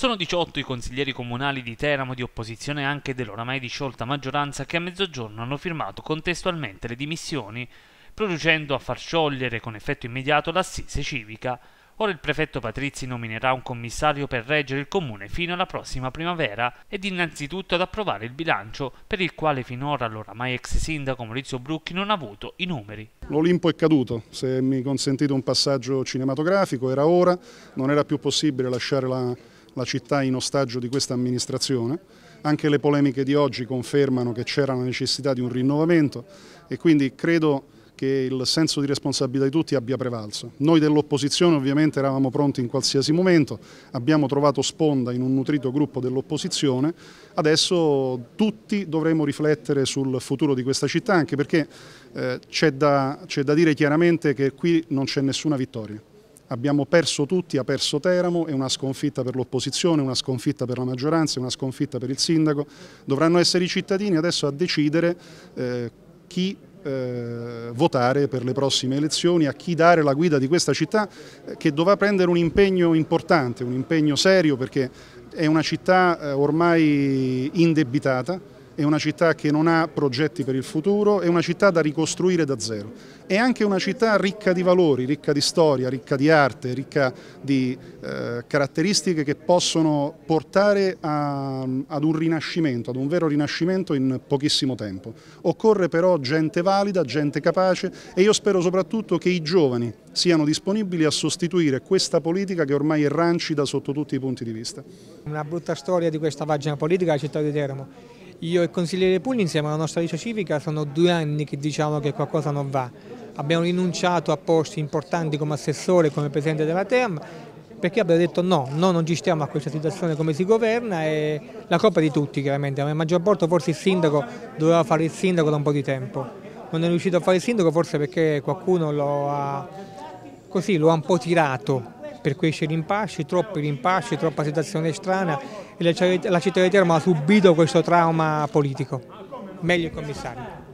Sono 18 i consiglieri comunali di Teramo di opposizione anche dell'oramai disciolta maggioranza che a mezzogiorno hanno firmato contestualmente le dimissioni, producendo a far sciogliere con effetto immediato l'assise civica. Ora il prefetto Patrizi nominerà un commissario per reggere il comune fino alla prossima primavera ed innanzitutto ad approvare il bilancio per il quale finora l'oramai ex sindaco Maurizio Brucchi non ha avuto i numeri. L'Olimpo è caduto, se mi consentite un passaggio cinematografico, era ora, non era più possibile lasciare la la città in ostaggio di questa amministrazione. Anche le polemiche di oggi confermano che c'era la necessità di un rinnovamento e quindi credo che il senso di responsabilità di tutti abbia prevalso. Noi dell'opposizione ovviamente eravamo pronti in qualsiasi momento, abbiamo trovato sponda in un nutrito gruppo dell'opposizione, adesso tutti dovremo riflettere sul futuro di questa città anche perché eh, c'è da, da dire chiaramente che qui non c'è nessuna vittoria. Abbiamo perso tutti, ha perso Teramo, è una sconfitta per l'opposizione, una sconfitta per la maggioranza, una sconfitta per il sindaco. Dovranno essere i cittadini adesso a decidere eh, chi eh, votare per le prossime elezioni, a chi dare la guida di questa città eh, che dovrà prendere un impegno importante, un impegno serio perché è una città eh, ormai indebitata, è una città che non ha progetti per il futuro, è una città da ricostruire da zero. È anche una città ricca di valori, ricca di storia, ricca di arte, ricca di eh, caratteristiche che possono portare a, ad un rinascimento, ad un vero rinascimento in pochissimo tempo. Occorre però gente valida, gente capace e io spero soprattutto che i giovani siano disponibili a sostituire questa politica che ormai è rancida sotto tutti i punti di vista. Una brutta storia di questa pagina politica è la città di Teramo io e il consigliere Pugli insieme alla nostra Licia Civica sono due anni che diciamo che qualcosa non va. Abbiamo rinunciato a posti importanti come assessore e come presidente della TEM perché abbiamo detto no, no non ci stiamo a questa situazione come si governa e la colpa di tutti chiaramente, ma il maggior porto forse il sindaco doveva fare il sindaco da un po' di tempo. Non è riuscito a fare il sindaco forse perché qualcuno lo ha, così, lo ha un po' tirato per questi rimpasci, troppi rimpasci, troppa situazione strana e la città di Teramo ha subito questo trauma politico. Meglio il commissario.